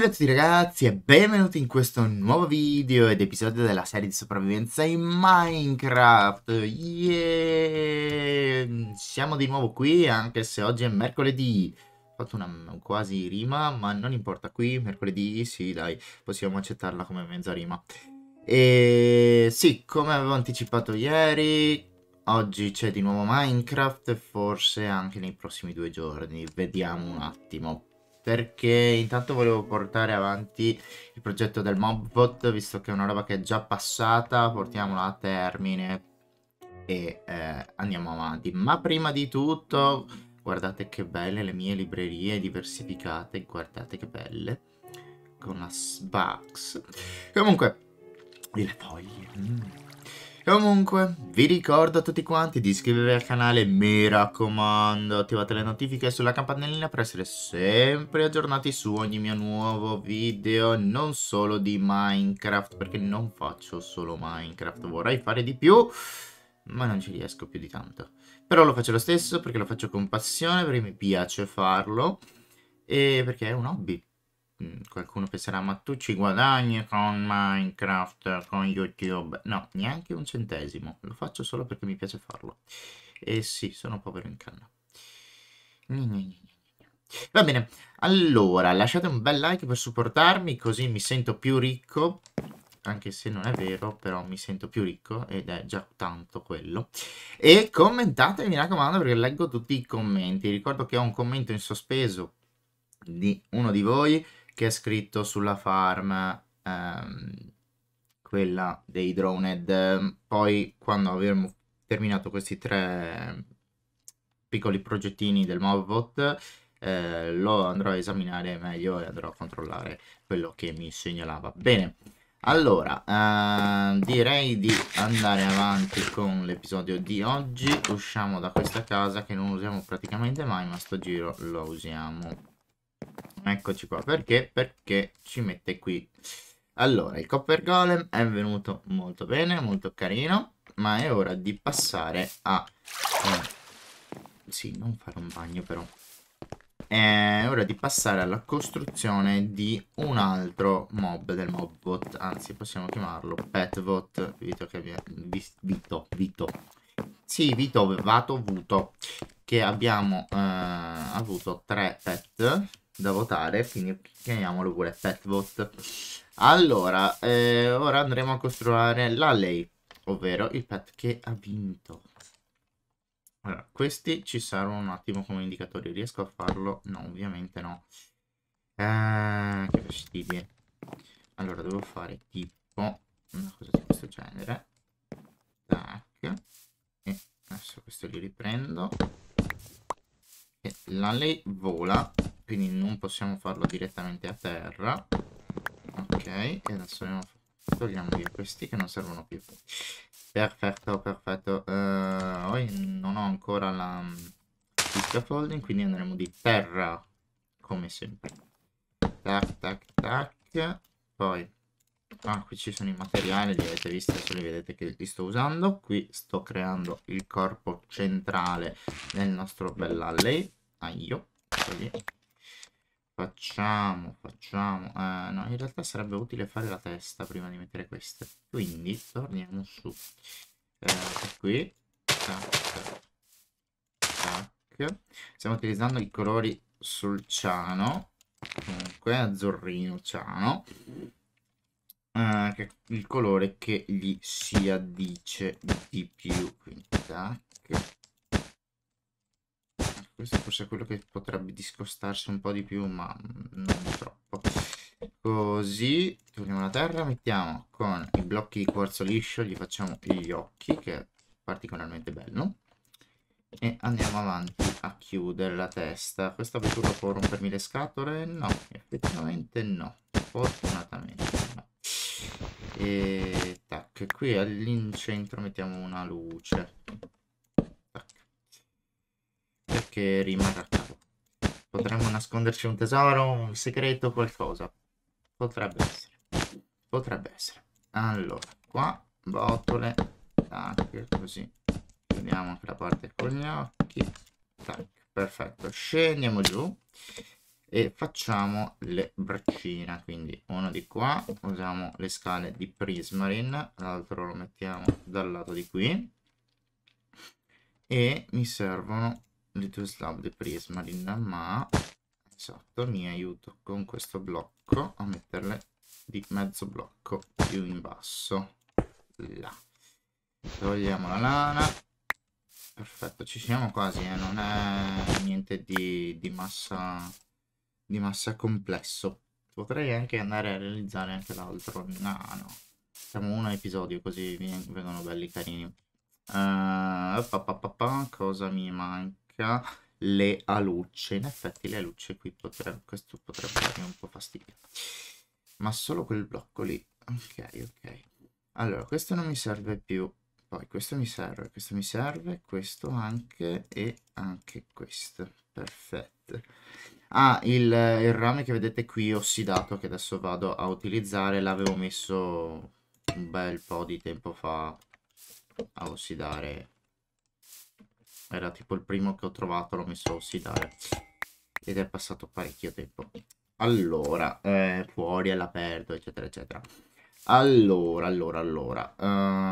Ciao a tutti ragazzi e benvenuti in questo nuovo video ed episodio della serie di sopravvivenza in Minecraft yeah! Siamo di nuovo qui anche se oggi è mercoledì Ho fatto una quasi rima ma non importa qui, mercoledì sì dai possiamo accettarla come mezza rima E sì, come avevo anticipato ieri Oggi c'è di nuovo Minecraft e forse anche nei prossimi due giorni, vediamo un attimo perché intanto volevo portare avanti il progetto del mobbot, visto che è una roba che è già passata, portiamola a termine e eh, andiamo avanti. Ma prima di tutto, guardate che belle le mie librerie diversificate, guardate che belle, con la sbax Comunque, le foglie... Mm. Comunque, vi ricordo a tutti quanti di iscrivervi al canale, mi raccomando, attivate le notifiche sulla campanellina per essere sempre aggiornati su ogni mio nuovo video, non solo di Minecraft, perché non faccio solo Minecraft, vorrei fare di più, ma non ci riesco più di tanto. Però lo faccio lo stesso perché lo faccio con passione, perché mi piace farlo e perché è un hobby. Mm, qualcuno penserà ma tu ci guadagni con Minecraft, con YouTube? No, neanche un centesimo, lo faccio solo perché mi piace farlo. E eh sì, sono povero in canna. Va bene, allora lasciate un bel like per supportarmi così mi sento più ricco anche se non è vero, però mi sento più ricco ed è già tanto quello. E commentate, mi raccomando, perché leggo tutti i commenti. Ricordo che ho un commento in sospeso di uno di voi che è scritto sulla farm, ehm, quella dei Droned. Poi quando avremo terminato questi tre piccoli progettini del Mobot, eh, lo andrò a esaminare meglio e andrò a controllare quello che mi segnalava. Bene, allora eh, direi di andare avanti con l'episodio di oggi. Usciamo da questa casa che non usiamo praticamente mai, ma sto giro lo usiamo. Eccoci qua, perché? Perché ci mette qui. Allora, il Copper Golem è venuto molto bene, molto carino, ma è ora di passare a... Eh, sì, non fare un bagno però. È ora di passare alla costruzione di un altro mob del mobbot, anzi possiamo chiamarlo petvot, Vito che abbiamo... Vito, Vito. Sì, Vito, Vato, Vuto, che abbiamo eh, avuto tre pet da votare, quindi chiamiamolo pure PetVot. Allora, eh, ora andremo a costruire la lei, ovvero il pet che ha vinto. Allora, questi ci servono un attimo come indicatori. Riesco a farlo? No, ovviamente no. Eh, che fastidio. Allora, devo fare tipo una cosa di questo genere. Tac. E adesso questo li riprendo. E la lei vola quindi non possiamo farlo direttamente a terra ok e adesso togliamo via questi che non servono più perfetto perfetto uh, non ho ancora la scaffolding mm, quindi andremo di terra come sempre tac tac tac poi ah, qui ci sono i materiali li avete visti adesso li vedete che li sto usando qui sto creando il corpo centrale Nel nostro bell'alley aio ah, così Facciamo, facciamo... Eh, no, in realtà sarebbe utile fare la testa prima di mettere queste. Quindi torniamo su. Eh, ecco qui. Tac. Tac. Stiamo utilizzando i colori sul ciano. Comunque, azzurrino ciano. Eh, il colore che gli si addice di più. Quindi, tac. Questo forse è quello che potrebbe discostarsi un po' di più, ma mm, non troppo. Così, togliamo la terra, mettiamo con i blocchi di quarzo liscio, gli facciamo gli occhi, che è particolarmente bello. E andiamo avanti a chiudere la testa. Questa vettura può rompermi le scatole? No, effettivamente no. Fortunatamente no. E tac, qui all'incentro mettiamo una luce. che rimarrà caro. Potremmo nasconderci un tesoro, un segreto, qualcosa. Potrebbe essere. Potrebbe essere. Allora, qua, botole. tac, così. Chiudiamo anche la parte con gli occhi. Tac, perfetto. Scendiamo giù e facciamo le braccine. Quindi uno di qua, usiamo le scale di Prismarine, l'altro lo mettiamo dal lato di qui. E mi servono little slab di prismarina ma esatto mi aiuto con questo blocco a metterle di mezzo blocco più in basso là togliamo la lana perfetto ci siamo quasi eh? non è niente di, di massa di massa complesso potrei anche andare a realizzare anche l'altro nano no facciamo un episodio così vengono belli carini uh, pa, pa, pa, cosa mi manca manca le alucce. In effetti le alucce qui potrebbero, questo potrebbe darmi un po' fastidio. Ma solo quel blocco lì. Ok, ok. Allora, questo non mi serve più. Poi questo mi serve, questo mi serve, questo anche e anche questo. Perfetto. Ah, il, il rame che vedete qui ossidato che adesso vado a utilizzare l'avevo messo un bel po' di tempo fa a ossidare era tipo il primo che ho trovato, l'ho messo a ossidare. Ed è passato parecchio tempo. Allora, eh, fuori all'aperto, eccetera, eccetera. Allora, allora, allora,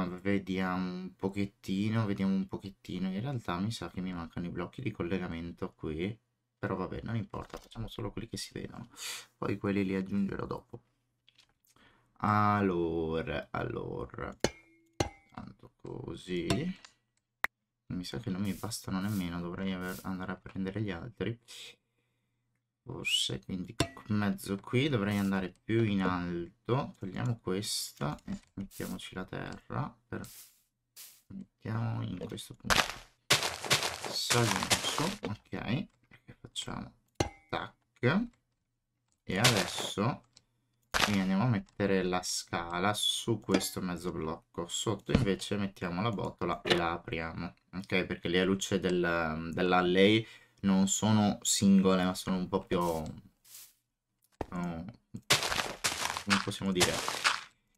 uh, vediamo un pochettino, vediamo un pochettino. In realtà mi sa che mi mancano i blocchi di collegamento qui, però vabbè, non importa, facciamo solo quelli che si vedono. Poi quelli li aggiungerò dopo. Allora, allora, tanto così mi sa che non mi bastano nemmeno dovrei andare a prendere gli altri forse quindi mezzo qui dovrei andare più in alto togliamo questa e mettiamoci la terra per... mettiamo in questo punto saliamo su ok perché facciamo tac e adesso quindi andiamo a mettere la scala su questo mezzo blocco sotto invece mettiamo la botola e la apriamo ok perché le luci del, dell'alley non sono singole ma sono un po' più no, come possiamo dire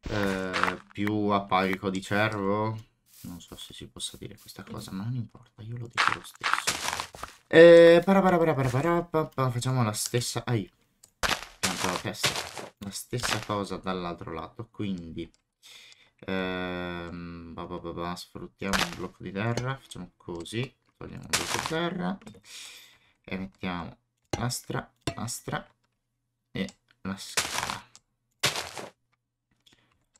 eh, più a parico di cervo non so se si possa dire questa cosa ma non importa io lo dico lo stesso eh, para para para para para, para facciamo la stessa ai pianta la testa la stessa cosa dall'altro lato quindi ehm, bah bah bah sfruttiamo un blocco di terra facciamo così togliamo un blocco di terra e mettiamo lastra lastra e la scala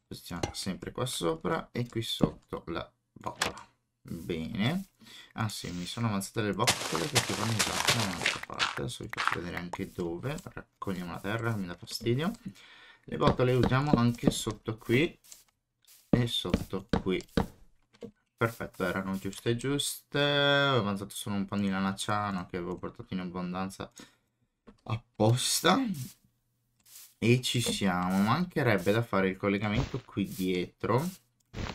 posiziamo sempre qua sopra e qui sotto la botola Bene. Ah sì, mi sono ammazzate le boccole perché vanno esatto da un'altra parte. Adesso vi faccio vedere anche dove. Raccogliamo la terra, mi dà fastidio. Le bottole le usiamo anche sotto qui e sotto qui. Perfetto, erano giuste giuste. Ho avanzato solo un po' di lanaciano che avevo portato in abbondanza apposta. E ci siamo. Mancherebbe da fare il collegamento qui dietro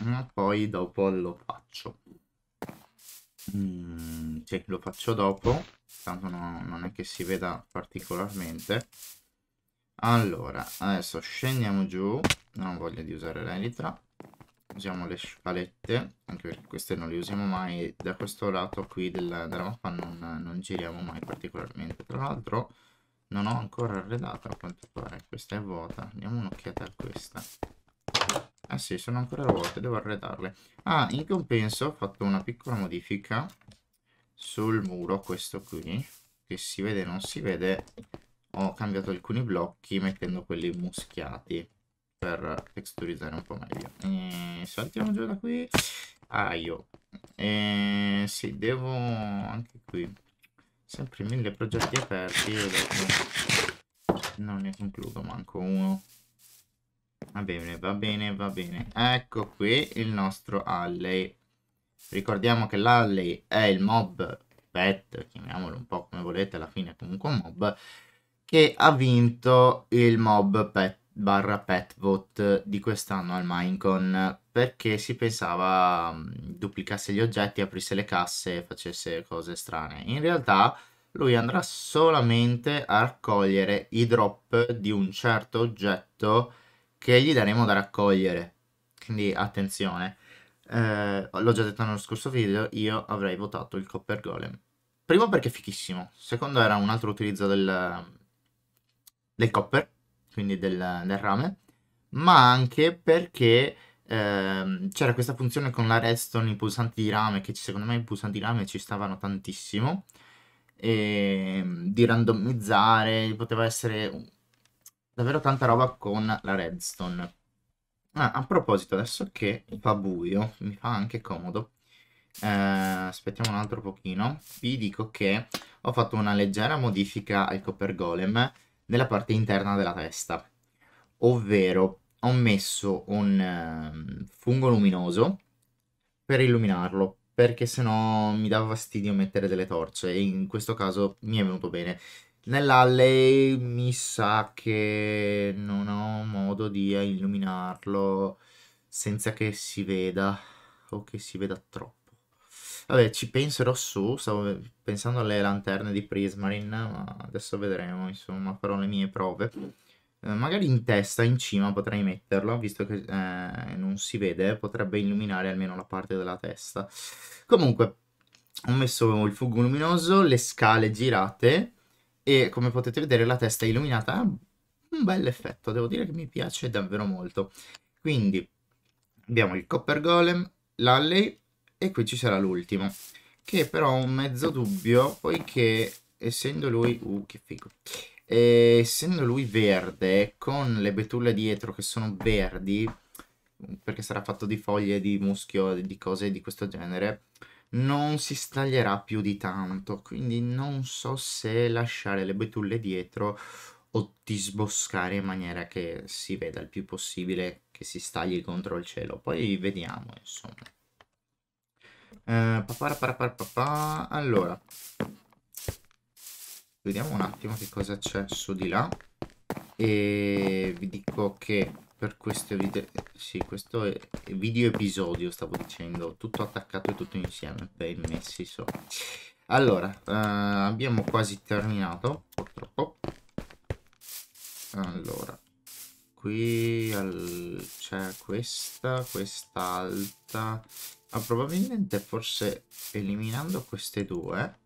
ma poi dopo lo faccio. Mm, sì, lo faccio dopo, tanto no, non è che si veda particolarmente. Allora, adesso scendiamo giù, non ho voglia di usare l'elitra, usiamo le scalette, anche perché queste non le usiamo mai, da questo lato qui della, della mappa non, non, giriamo mai particolarmente, tra l'altro non ho ancora arredata a quanto pare, questa è vuota, diamo un'occhiata a questa. Ah sì, sono ancora vuote, devo arredarle. Ah, in compenso ho fatto una piccola modifica sul muro, questo qui, che si vede e non si vede. Ho cambiato alcuni blocchi mettendo quelli muschiati per texturizzare un po' meglio. E saltiamo giù da qui. Ah, io. E sì, devo anche qui. Sempre mille progetti aperti. Non ne concludo manco uno. Va bene, va bene, va bene. Ecco qui il nostro Alley. Ricordiamo che l'Alley è il mob pet, chiamiamolo un po' come volete, alla fine è comunque un mob, che ha vinto il mob pet barra pet vote di quest'anno al Minecon perché si pensava mm, duplicasse gli oggetti, aprisse le casse e facesse cose strane. In realtà lui andrà solamente a raccogliere i drop di un certo oggetto che gli daremo da raccogliere. Quindi attenzione, eh, l'ho già detto nello scorso video, io avrei votato il Copper Golem. Primo perché è fichissimo, secondo era un altro utilizzo del, del copper, quindi del, del rame, ma anche perché eh, c'era questa funzione con la redstone, i pulsanti di rame, che secondo me i pulsanti di rame ci stavano tantissimo, e, ehm, di randomizzare, poteva essere davvero tanta roba con la redstone. Ah, a proposito, adesso che fa buio, mi fa anche comodo, eh, aspettiamo un altro pochino, vi dico che ho fatto una leggera modifica al copper golem nella parte interna della testa, ovvero ho messo un eh, fungo luminoso per illuminarlo, perché sennò mi dava fastidio mettere delle torce e in questo caso mi è venuto bene. Nell'alley mi sa che non ho modo di illuminarlo senza che si veda o che si veda troppo. Vabbè, ci penserò su, stavo pensando alle lanterne di Prismarine, ma adesso vedremo, insomma, farò le mie prove. Eh, magari in testa, in cima, potrei metterlo, visto che eh, non si vede, potrebbe illuminare almeno la parte della testa. Comunque, ho messo il fuoco luminoso, le scale girate e come potete vedere la testa è illuminata, ha un bel effetto, devo dire che mi piace davvero molto. Quindi abbiamo il Copper Golem, l'Alley e qui ci sarà l'ultimo, che però ho un mezzo dubbio poiché essendo lui... Uh, che figo! E essendo lui verde, con le betulle dietro che sono verdi, perché sarà fatto di foglie, di muschio, di cose di questo genere, non si staglierà più di tanto, quindi non so se lasciare le betulle dietro o disboscare in maniera che si veda il più possibile che si stagli contro il cielo. Poi vediamo, insomma. Eh, papà. Allora, vediamo un attimo che cosa c'è su di là e vi dico che per questo video, sì, questo è video episodio, stavo dicendo, tutto attaccato e tutto insieme, ben messi so. Allora, eh, abbiamo quasi terminato, purtroppo. Allora, qui al... c'è questa, questa alta. ma probabilmente forse eliminando queste due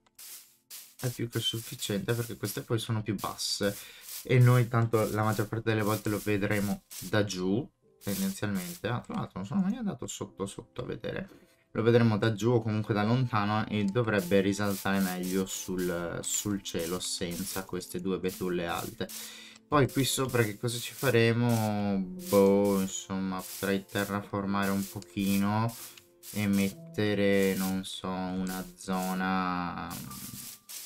è più che sufficiente perché queste poi sono più basse e noi tanto la maggior parte delle volte lo vedremo da giù tendenzialmente ah, tra l'altro non sono mai andato sotto sotto a vedere lo vedremo da giù o comunque da lontano e dovrebbe risaltare meglio sul, sul cielo senza queste due betulle alte poi qui sopra che cosa ci faremo? Boh, insomma, potrei terraformare un pochino e mettere, non so, una zona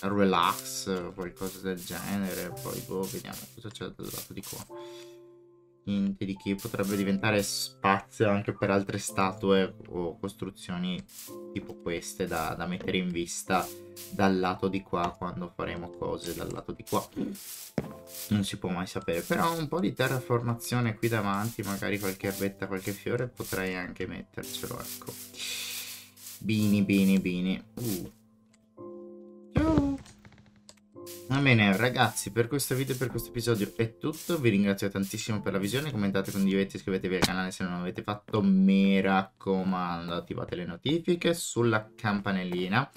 cioè, relax, qualcosa del genere, poi boh, vediamo cosa c'è dal lato di qua. Niente di che potrebbe diventare spazio anche per altre statue o costruzioni tipo queste da, da mettere in vista dal lato di qua quando faremo cose dal lato di qua. Non si può mai sapere, però un po' di terraformazione qui davanti, magari qualche erbetta, qualche fiore, potrei anche mettercelo, ecco. Bini, bini, bini. Uh. Va bene ragazzi, per questo video e per questo episodio è tutto, vi ringrazio tantissimo per la visione, commentate, condividete, iscrivetevi al canale se non l'avete fatto, mi raccomando attivate le notifiche sulla campanellina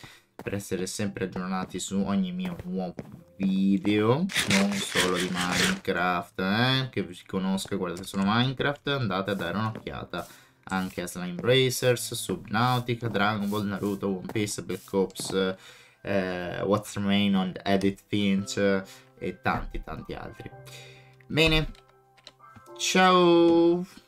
per essere sempre aggiornati su ogni mio nuovo video, non solo di Minecraft, eh? che vi conosco guardate solo Minecraft, andate a dare un'occhiata anche a Slime Racers, Subnautica, Dragon Ball, Naruto, One Piece, Black Ops eh, What's Remained, Edit Finch eh, e tanti tanti altri. Bene, ciao!